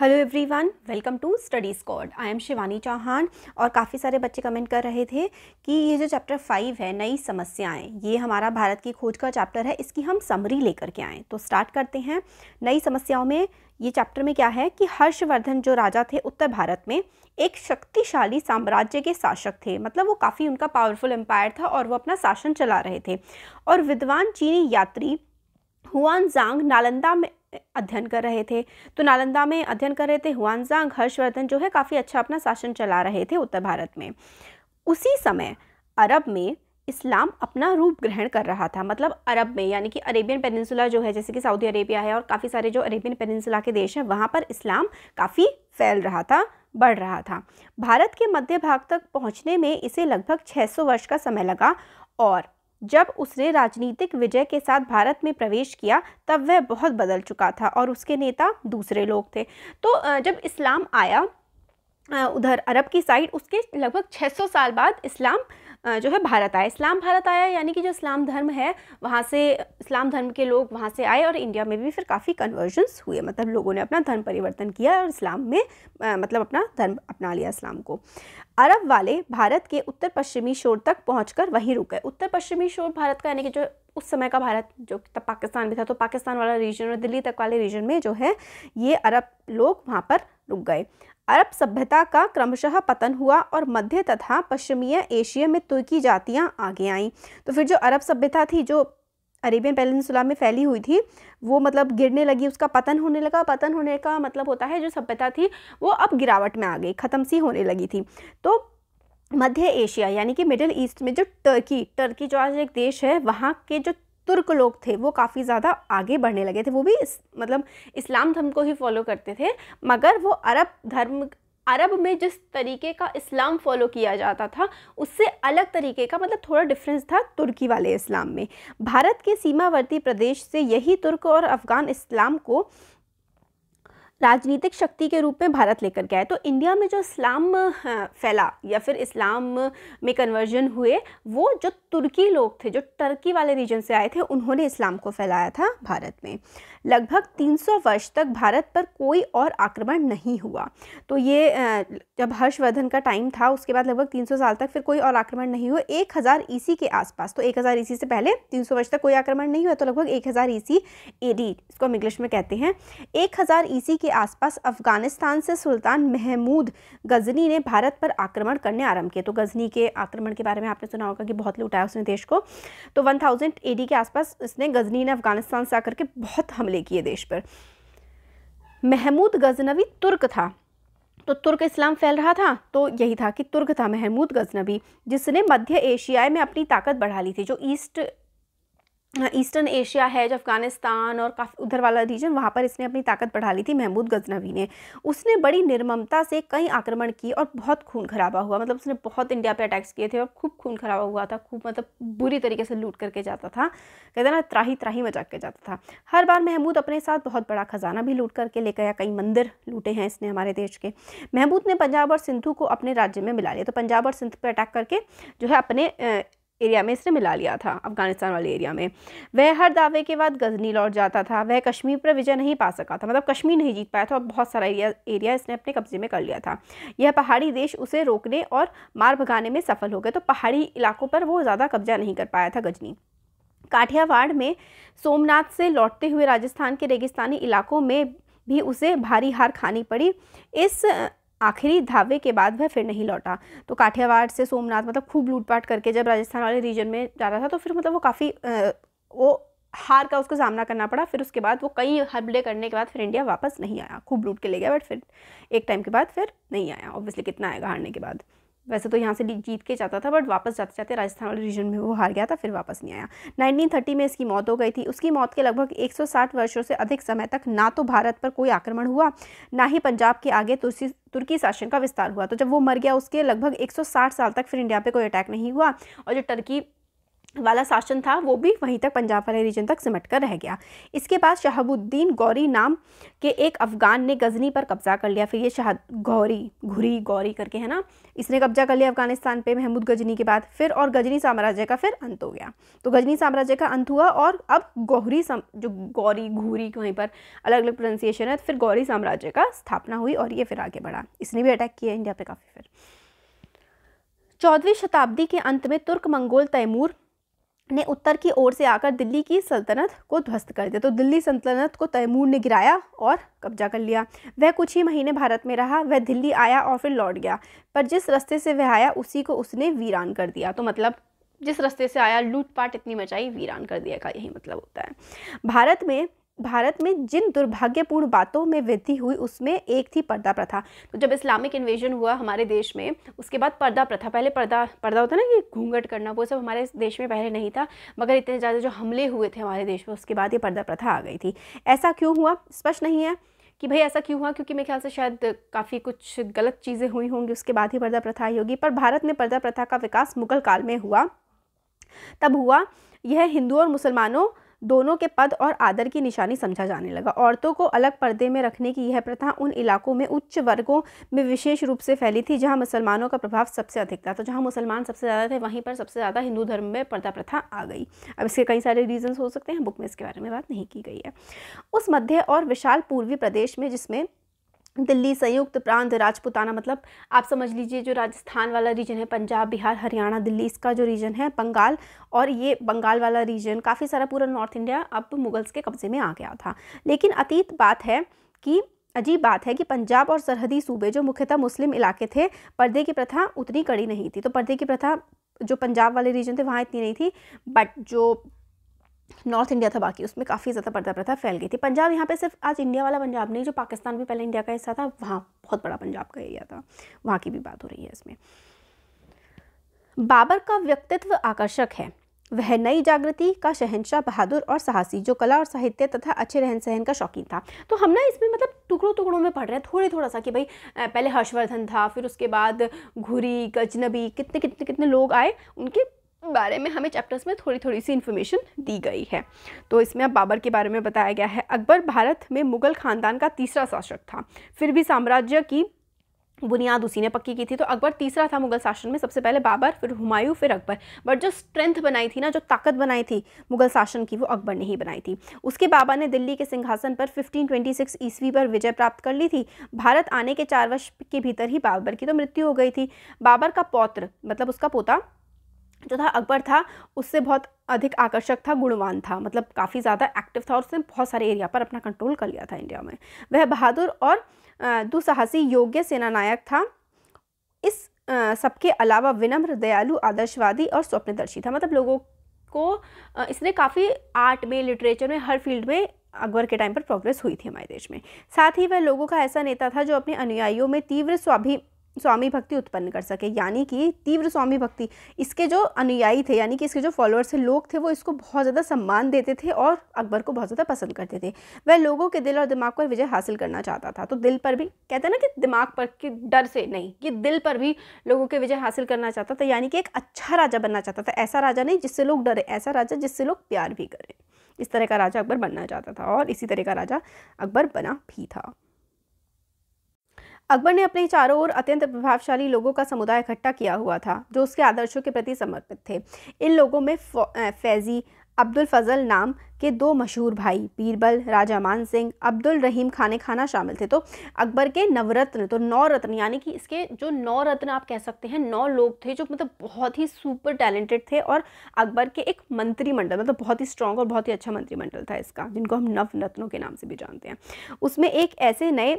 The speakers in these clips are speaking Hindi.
hello everyone welcome to study squad I am Shivani Chauhan और काफ़ी सारे बच्चे कमेंट कर रहे थे कि ये जो चैप्टर फाइव है नई समस्याएं ये हमारा भारत की खोज का चैप्टर है इसकी हम समरी लेकर के आएँ तो स्टार्ट करते हैं नई समस्याओं में ये चैप्टर में क्या है कि हर्षवर्धन जो राजा थे उत्तर भारत में एक शक्तिशाली साम्राज्य के शासक थे मतलब वो काफ़ी उनका पावरफुल एम्पायर था और वो अपना शासन चला रहे थे और विद्वान चीनी यात्री हुआन जांग नालंदा में अध्ययन कर रहे थे तो नालंदा में अध्ययन कर रहे थे हुआनजांग हर्षवर्धन जो है काफ़ी अच्छा अपना शासन चला रहे थे उत्तर भारत में उसी समय अरब में इस्लाम अपना रूप ग्रहण कर रहा था मतलब अरब में यानी कि अरेबियन पेनिनसुला जो है जैसे कि सऊदी अरेबिया है और काफ़ी सारे जो अरेबियन पेनिनसुला के देश हैं वहाँ पर इस्लाम काफ़ी फैल रहा था बढ़ रहा था भारत के मध्य भाग तक पहुँचने में इसे लगभग 600 वर्ष का समय लगा और जब उसने राजनीतिक विजय के साथ भारत में प्रवेश किया तब वह बहुत बदल चुका था और उसके नेता दूसरे लोग थे तो जब इस्लाम आया उधर अरब की साइड उसके लगभग 600 साल बाद इस्लाम जो है भारत आया इस्लाम भारत आया यानी कि जो इस्लाम धर्म है वहाँ से इस्लाम धर्म के लोग वहाँ से आए और इंडिया में भी फिर काफ़ी कन्वर्जन्स हुए मतलब लोगों ने अपना धर्म परिवर्तन किया और इस्लाम में मतलब अपना धर्म अपना लिया इस्लाम को अरब वाले भारत के उत्तर पश्चिमी शोर तक पहुँच वहीं रुक गए उत्तर पश्चिमी शोर भारत का यानी कि जो उस समय का भारत जो तब पाकिस्तान में था तो पाकिस्तान वाला रीजन और दिल्ली तक वाले रीजन में जो है ये अरब लोग वहाँ पर रुक गए अरब सभ्यता का क्रमशः पतन हुआ और मध्य तथा पश्चिमीय एशिया में तुर्की जातियाँ आगे आईं तो फिर जो अरब सभ्यता थी जो अरेबियन पेनिनसुला में फैली हुई थी वो मतलब गिरने लगी उसका पतन होने लगा पतन होने का मतलब होता है जो सभ्यता थी वो अब गिरावट में आ गई ख़त्म सी होने लगी थी तो मध्य एशिया यानी कि मिडिल ईस्ट में जो टर्की टर्की जो आज एक देश है वहाँ के जो तुर्क लोग थे वो काफ़ी ज़्यादा आगे बढ़ने लगे थे वो भी इस, मतलब इस्लाम धर्म को ही फॉलो करते थे मगर वो अरब धर्म अरब में जिस तरीके का इस्लाम फॉलो किया जाता था उससे अलग तरीके का मतलब थोड़ा डिफरेंस था तुर्की वाले इस्लाम में भारत के सीमावर्ती प्रदेश से यही तुर्क और अफ़गान इस्लाम को राजनीतिक शक्ति के रूप में भारत लेकर के आए तो इंडिया में जो इस्लाम हाँ, फैला या फिर इस्लाम में कन्वर्जन हुए वो जो तुर्की लोग थे जो टर्की वाले रीजन से आए थे उन्होंने इस्लाम को फैलाया था भारत में लगभग 300 वर्ष तक भारत पर कोई और आक्रमण नहीं हुआ तो ये जब हर्षवर्धन का टाइम था उसके बाद लगभग 300 साल तक फिर कोई और आक्रमण नहीं हुआ 1000 ईसी के आसपास तो 1000 ईसी से पहले 300 वर्ष तक कोई आक्रमण नहीं हुआ तो लगभग 1000 ईसी डी इसको हम इंग्लिश में कहते हैं 1000 ईसी के आसपास अफगानिस्तान से सुल्तान महमूद गजनी ने भारत पर आक्रमण करने आरम्भ किए तो गजनी के आक्रमण के बारे में आपने सुना होगा कि बहुत लुटाया उसने देश को तो वन थाउजेंड के आसपास इसने गजनी ने अफगानिस्तान से आकर के बहुत हमले हमले किए देश पर महमूद गजनवी तुर्क था तो तुर्क इस्लाम फैल रहा था तो यही था कि तुर्क था महमूद गजनबी जिसने मध्य एशिया में अपनी ताकत बढ़ा ली थी जो ईस्ट ईस्टर्न एशिया है जो अफ़गानिस्तान और काफ़ी उधर वाला रीजन वहाँ पर इसने अपनी ताकत बढ़ा ली थी महमूद गजनवी ने उसने बड़ी निर्ममता से कई आक्रमण किए और बहुत खून खराबा हुआ मतलब उसने बहुत इंडिया पे अटैक्स किए थे और खूब खून खराबा हुआ था खूब मतलब बुरी तरीके से लूट करके जाता था कहते ना त्राही त्राही मजाक के जाता था हर बार महमूद अपने साथ बहुत बड़ा ख़जाना भी लूट करके ले गया कई मंदिर लूटे हैं इसने हमारे देश के महमूद ने पंजाब और सिंधु को अपने राज्य में मिला लिया तो पंजाब और सिंध पर अटैक करके जो है अपने एरिया में इसने मिला लिया था अफगानिस्तान वाले एरिया में वह हर दावे के बाद गजनी लौट जाता था वह कश्मीर पर विजय नहीं पा सका था मतलब कश्मीर नहीं जीत पाया था और बहुत सारा एरिया एरिया इसने अपने कब्जे में कर लिया था यह पहाड़ी देश उसे रोकने और मार भगाने में सफल हो गए तो पहाड़ी इलाकों पर वो ज़्यादा कब्जा नहीं कर पाया था गजनी काठियावाड़ में सोमनाथ से लौटते हुए राजस्थान के रेगिस्तानी इलाकों में भी उसे भारी हार खानी पड़ी इस आखिरी धावे के बाद वह फिर नहीं लौटा तो काठियावाड़ से सोमनाथ मतलब खूब लूटपाट करके जब राजस्थान वाले रीजन में जा रहा था तो फिर मतलब वो काफ़ी वो हार का उसको सामना करना पड़ा फिर उसके बाद वो कई हमले करने के बाद फिर इंडिया वापस नहीं आया खूब लूट के ले गया बट फिर एक टाइम के बाद फिर नहीं आया ऑब्वियसली कितना आएगा हारने के बाद वैसे तो यहाँ से जीत के जाता था बट वापस जाते जाते राजस्थान वाले रीजन में वो हार गया था फिर वापस नहीं आया 1930 में इसकी मौत हो गई थी उसकी मौत के लगभग 160 वर्षों से अधिक समय तक ना तो भारत पर कोई आक्रमण हुआ ना ही पंजाब के आगे तुर्सी तुर्की शासन का विस्तार हुआ तो जब वो मर गया उसके लगभग एक साल तक फिर इंडिया पर कोई अटैक नहीं हुआ और जो टर्की वाला शासन था वो भी वहीं तक पंजाब वाले रीजन तक सिमट कर रह गया इसके बाद शहाबुद्दीन गौरी नाम के एक अफ़गान ने गजनी पर कब्जा कर लिया फिर ये शाह गौरी घुरी गौरी करके है ना इसने कब्जा कर लिया अफगानिस्तान पे महमूद गजनी के बाद फिर और गजनी साम्राज्य का फिर अंत हो गया तो गजनी साम्राज्य का अंत हुआ और अब गौरी जो गौरी घूरी वहीं पर अलग अलग प्रोनाउंसिएशन है फिर गौरी साम्राज्य का स्थापना हुई और ये फिर आगे बढ़ा इसने भी अटैक किया इंडिया पर काफ़ी फिर चौदहवीं शताब्दी के अंत में तुर्क मंगोल तैमूर ने उत्तर की ओर से आकर दिल्ली की सल्तनत को ध्वस्त कर दिया तो दिल्ली सल्तनत को तैमूर ने गिराया और कब्जा कर लिया वह कुछ ही महीने भारत में रहा वह दिल्ली आया और फिर लौट गया पर जिस रास्ते से वह आया उसी को उसने वीरान कर दिया तो मतलब जिस रास्ते से आया लूटपाट इतनी मचाई वीरान कर दिया का यही मतलब होता है भारत में भारत में जिन दुर्भाग्यपूर्ण बातों में वृद्धि हुई उसमें एक थी पर्दा प्रथा तो जब इस्लामिक इन्वेजन हुआ हमारे देश में उसके बाद पर्दा प्रथा पहले पर्दा पर्दा होता ना कि घूंघट करना वो सब हमारे देश में पहले नहीं था मगर इतने ज़्यादा जो हमले हुए थे हमारे देश में उसके बाद ये पर्दा प्रथा आ गई थी ऐसा क्यों हुआ स्पष्ट नहीं है कि भाई ऐसा क्यों हुआ क्योंकि मेरे ख्याल से शायद काफ़ी कुछ गलत चीज़ें हुई होंगी उसके बाद ही पर्दा प्रथा आई होगी पर भारत में पर्दा प्रथा का विकास मुगल काल में हुआ तब हुआ यह हिंदू और मुसलमानों दोनों के पद और आदर की निशानी समझा जाने लगा औरतों को अलग पर्दे में रखने की यह प्रथा उन इलाकों में उच्च वर्गों में विशेष रूप से फैली थी जहाँ मुसलमानों का प्रभाव सबसे अधिक था तो जहाँ मुसलमान सबसे ज़्यादा थे वहीं पर सबसे ज़्यादा हिंदू धर्म में पर्दा प्रथा आ गई अब इसके कई सारे रीजन्स हो सकते हैं बुक में इसके बारे में बात नहीं की गई है उस मध्य और विशाल पूर्वी प्रदेश में जिसमें दिल्ली संयुक्त प्रांत राजपुताना मतलब आप समझ लीजिए जो राजस्थान वाला रीजन है पंजाब बिहार हरियाणा दिल्ली इसका जो रीजन है बंगाल और ये बंगाल वाला रीजन काफ़ी सारा पूरा नॉर्थ इंडिया अब मुगल्स के कब्ज़े में आ गया था लेकिन अतीत बात है कि अजीब बात है कि पंजाब और सरहदी सूबे जो मुख्यतः मुस्लिम इलाके थे पर्दे की प्रथा उतनी कड़ी नहीं थी तो पर्दे की प्रथा जो पंजाब वाले रीजन थे वहाँ इतनी नहीं थी बट जो नॉर्थ इंडिया था बाकी उसमें काफ़ी ज़्यादा पर्दा प्रथा फैल गई थी पंजाब यहाँ पे सिर्फ आज इंडिया वाला पंजाब नहीं जो पाकिस्तान भी पहले इंडिया का हिस्सा था वहाँ बहुत बड़ा पंजाब का एरिया था वहाँ की भी बात हो रही है इसमें बाबर का व्यक्तित्व आकर्षक है वह नई जागृति का शहनशाह बहादुर और साहसी जो कला और साहित्य तथा अच्छे रहन सहन का शौकीन था तो हम ना इसमें मतलब टुकड़ों टुकड़ों में पढ़ रहे हैं थोड़े थोड़ा सा कि भाई पहले हर्षवर्धन था फिर उसके बाद घुरी गजनबी कितने कितने कितने लोग आए उनके बारे में हमें चैप्टर्स में थोड़ी थोड़ी सी इन्फॉर्मेशन दी गई है तो इसमें अब बाबर के बारे में बताया गया है अकबर भारत में मुगल ख़ानदान का तीसरा शासक था फिर भी साम्राज्य की बुनियाद उसी ने पक्की की थी तो अकबर तीसरा था मुगल शासन में सबसे पहले बाबर फिर हुमायूं फिर अकबर बट जो स्ट्रेंथ बनाई थी ना जो ताकत बनाई थी मुगल शासन की वो अकबर ने ही बनाई थी उसके बाबा ने दिल्ली के सिंहासन पर 1526 ईस्वी पर विजय प्राप्त कर ली थी भारत आने के चार वर्ष के भीतर ही बाबर की तो मृत्यु हो गई थी बाबर का पौत्र मतलब उसका पोता जो था अकबर था उससे बहुत अधिक आकर्षक था गुणवान था मतलब काफ़ी ज़्यादा एक्टिव था और उसने बहुत सारे एरिया पर अपना कंट्रोल कर लिया था इंडिया में वह बहादुर और दुसाहसी योग्य सेनानायक था इस सबके अलावा विनम्र दयालु आदर्शवादी और स्वप्नदर्शी था मतलब लोगों को इसने काफ़ी आर्ट में लिटरेचर में हर फील्ड में अकबर के टाइम पर प्रोग्रेस हुई थी हमारे देश में साथ ही वह लोगों का ऐसा नेता था जो अपने अनुयायियों में तीव्र स्वाभि स्वामी भक्ति उत्पन्न कर सके यानी कि तीव्र स्वामी भक्ति इसके जो अनुयायी थे यानी कि इसके जो फॉलोअर्स थे लोग थे वो इसको बहुत ज़्यादा सम्मान देते थे और अकबर को बहुत ज़्यादा पसंद करते थे वह लोगों के दिल और दिमाग पर विजय हासिल करना चाहता था तो दिल पर भी कहते हैं ना कि दिमाग पर कि डर से नहीं कि दिल पर भी लोगों के विजय हासिल करना चाहता था यानी कि एक अच्छा राजा बनना चाहता था ऐसा राजा नहीं जिससे लोग डरे ऐसा राजा जिससे लोग प्यार भी करें इस तरह का राजा अकबर बनना चाहता था और इसी तरह का राजा अकबर बना भी था अकबर ने अपने चारों ओर अत्यंत प्रभावशाली लोगों का समुदाय इकट्ठा किया हुआ था जो उसके आदर्शों के प्रति समर्पित थे इन लोगों में फैजी अब्दुल फजल नाम के दो मशहूर भाई बीरबल राजा मान सिंह अब्दुल रहीम खाने खाना शामिल थे तो अकबर के नवरत्न तो नौ रत्न यानी कि इसके जो नौ रत्न आप कह सकते हैं नौ लोग थे जो मतलब बहुत ही सुपर टैलेंटेड थे और अकबर के एक मंत्रिमंडल मतलब बहुत ही स्ट्रॉन्ग और बहुत ही अच्छा मंत्रिमंडल था इसका जिनको हम नवरत्नों के नाम से भी जानते हैं उसमें एक ऐसे नए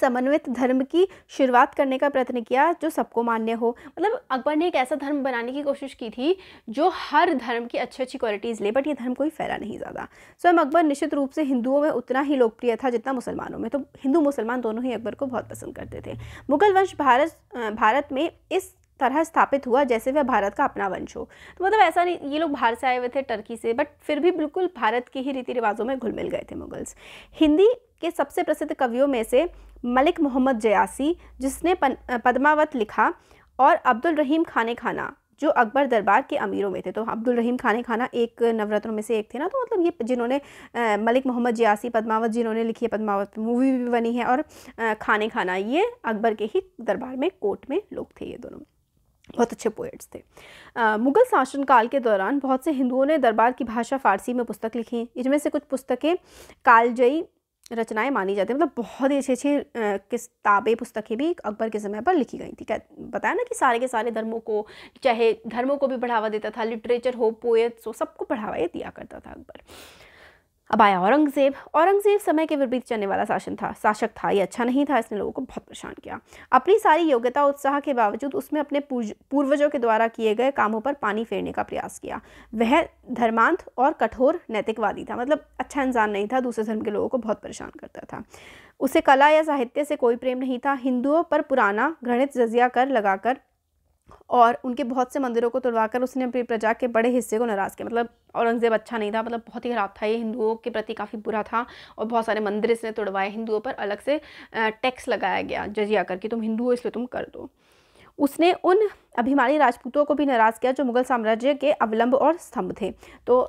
समन्वित धर्म की शुरुआत करने का प्रयत्न किया जो सबको मान्य हो मतलब अकबर ने एक ऐसा धर्म बनाने की कोशिश की थी जो हर धर्म की अच्छी अच्छी क्वालिटीज़ ले बट ये धर्म कोई फैला नहीं ज़्यादा स्वयं अकबर निश्चित रूप से हिंदुओं में उतना ही लोकप्रिय था जितना मुसलमानों में तो हिंदू मुसलमान दोनों ही अकबर को बहुत पसंद करते थे मुगल वंश भारत भारत में इस तरह स्थापित हुआ जैसे वह भारत का अपना वंश हो तो मतलब ऐसा नहीं ये लोग बाहर से आए हुए थे टर्की से बट फिर भी बिल्कुल भारत के ही रीति रिवाजों में घुल मिल गए थे मुगल्स हिंदी के सबसे प्रसिद्ध कवियों में से मलिक मोहम्मद जयासी जिसने पद्मावत लिखा और अब्दुल रहीम खाने खाना जो अकबर दरबार के अमीरों में थे तो अब्दुल रहीम खाने खाना एक नवरत्नों में से एक थे ना तो मतलब ये जिन्होंने मलिक मोहम्मद जियासी पद्मावत जिन्होंने लिखी है पद्मावत मूवी भी बनी है और खाने खाना ये अकबर के ही दरबार में कोर्ट में लोग थे ये दोनों बहुत अच्छे पोइट्स थे मुग़ल शासनकाल के दौरान बहुत से हिंदुओं ने दरबार की भाषा फ़ारसी में पुस्तक लिखी इनमें से कुछ पुस्तकें कालजई रचनाएं मानी जाती हैं मतलब बहुत ही अच्छी अच्छी किताबें पुस्तकें भी अकबर के समय पर लिखी गई थी क्या बताया ना कि सारे के सारे धर्मों को चाहे धर्मों को भी बढ़ावा देता था लिटरेचर हो पोएट्स हो सबको बढ़ावा ये दिया करता था अकबर अब आया औरंगज़ेब औरंगज़ेब समय के विपरीत चलने वाला शासन था शासक था ये अच्छा नहीं था इसने लोगों को बहुत परेशान किया अपनी सारी योग्यता उत्साह के बावजूद उसमें अपने पूर्वजों के द्वारा किए गए कामों पर पानी फेरने का प्रयास किया वह धर्मांत और कठोर नैतिकवादी था मतलब अच्छा इंसान नहीं था दूसरे धर्म के लोगों को बहुत परेशान करता था उसे कला या साहित्य से कोई प्रेम नहीं था हिंदुओं पर पुराना घृणित जजिया कर लगाकर और उनके बहुत से मंदिरों को तुड़वाकर उसने अपनी प्रजा के बड़े हिस्से को नाराज़ किया मतलब औरंगज़ेब अच्छा नहीं था मतलब बहुत ही ख़राब था ये हिंदुओं के प्रति काफ़ी बुरा था और बहुत सारे मंदिर इसने तुड़वाए हिंदुओं पर अलग से टैक्स लगाया गया जजिया कर कि तुम हिंदू हो इसलिए तुम कर दो उसने उन अभिमानी राजपूतों को भी नाराज़ किया जो मुगल साम्राज्य के अवलंब और स्तंभ थे तो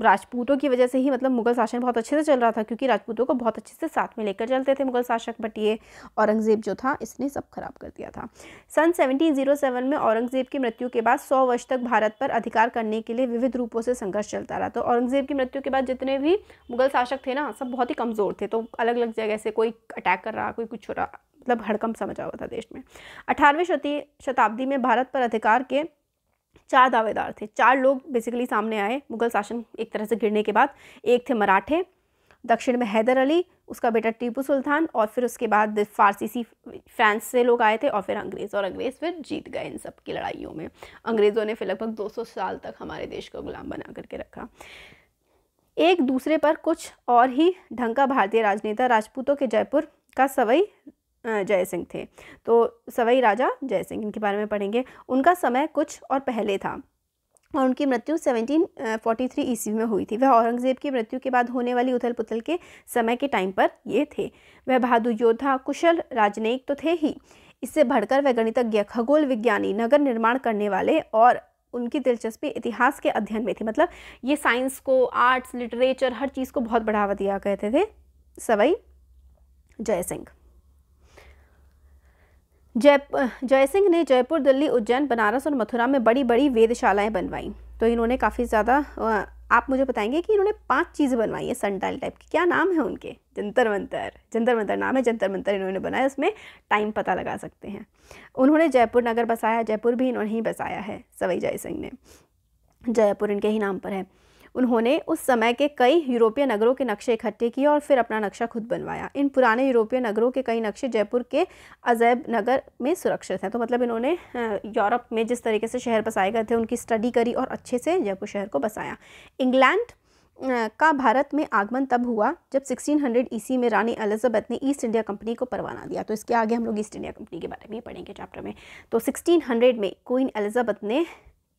राजपूतों की वजह से ही मतलब मुगल शासन बहुत अच्छे से चल रहा था क्योंकि राजपूतों को बहुत अच्छे से साथ में लेकर चलते थे मुगल शासक बट ये औरंगज़ेब जो था इसने सब खराब कर दिया था सन 1707 में औरंगज़ेब की मृत्यु के बाद 100 वर्ष तक भारत पर अधिकार करने के लिए विविध रूपों से संघर्ष चलता रहा तो औरंगज़ेब की मृत्यु के बाद जितने भी मुगल शासक थे ना सब बहुत ही कमज़ोर थे तो अलग अलग जगह से कोई अटैक कर रहा कोई कुछ हो रहा मतलब हड़कम समझ हुआ था देश में अठारहवीं शताब्दी में भारत पर अधिकार के चार दावेदार थे चार लोग बेसिकली सामने आए मुगल शासन एक तरह से गिरने के बाद एक थे मराठे दक्षिण में हैदर अली उसका बेटा टीपू सुल्तान और फिर उसके बाद फारसीसी फ्रांस से लोग आए थे और फिर अंग्रेज़ और अंग्रेज़ फिर जीत गए इन सब की लड़ाइयों में अंग्रेज़ों ने फिर लगभग 200 साल तक हमारे देश को गुलाम बना करके रखा एक दूसरे पर कुछ और ही ढंग का भारतीय राजनेता राजपूतों के जयपुर का सवई जय सिंह थे तो सवई राजा जय सिंह इनके बारे में पढ़ेंगे उनका समय कुछ और पहले था और उनकी मृत्यु 1743 ईस्वी में हुई थी वह औरंगज़ेब की मृत्यु के बाद होने वाली उथल पुथल के समय के टाइम पर ये थे वह बहादुर योद्धा कुशल राजनयिक तो थे ही इससे बढ़कर वह गणितज्ञ खगोल विज्ञानी नगर निर्माण करने वाले और उनकी दिलचस्पी इतिहास के अध्ययन में थी मतलब ये साइंस को आर्ट्स लिटरेचर हर चीज़ को बहुत बढ़ावा दिया करते थे सवई जय सिंह जय जयसिंह ने जयपुर दिल्ली उज्जैन बनारस और मथुरा में बड़ी बड़ी वेदशालाएं बनवाईं तो इन्होंने काफ़ी ज़्यादा आप मुझे बताएंगे कि इन्होंने पांच चीज़ें बनवाई है सन डाइल टाइप की क्या नाम है उनके जंतर मंतर जंतर मंतर नाम है जंतर मंतर इन्होंने बनाया उसमें टाइम पता लगा सकते हैं उन्होंने जयपुर नगर बसाया जयपुर भी इन्होंने ही बसाया है सवई जय सिंह ने जयपुर इनके ही नाम पर है उन्होंने उस समय के कई यूरोपीय नगरों के नक्शे इकट्ठे किए और फिर अपना नक्शा खुद बनवाया इन पुराने यूरोपीय नगरों के कई नक्शे जयपुर के अजैब नगर में सुरक्षित हैं तो मतलब इन्होंने यूरोप में जिस तरीके से शहर बसाए गए थे उनकी स्टडी करी और अच्छे से जयपुर शहर को बसाया इंग्लैंड का भारत में आगमन तब हुआ जब 1600 ईस्वी में रानी एलिजाबेथ ने ईस्ट इंडिया कंपनी को परवाना दिया तो इसके आगे हम लोग ईस्ट इंडिया कंपनी के बारे में पढ़ेंगे चैप्टर में तो 1600 में क्वीन एलिजाबेथ ने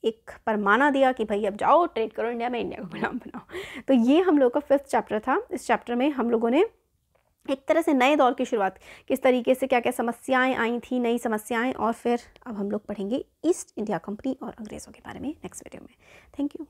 एक परमाना दिया कि भाई अब जाओ ट्रेड करो इंडिया में इंडिया को गुलाम बनाओ तो ये हम लोग का फिफ्थ चैप्टर था इस चैप्टर में हम लोगों ने एक तरह से नए दौर की शुरुआत किस तरीके से क्या क्या समस्याएं आई थी नई समस्याएं और फिर अब हम लोग पढ़ेंगे ईस्ट इंडिया कंपनी और अंग्रेज़ों के बारे में नेक्स्ट वीडियो में थैंक यू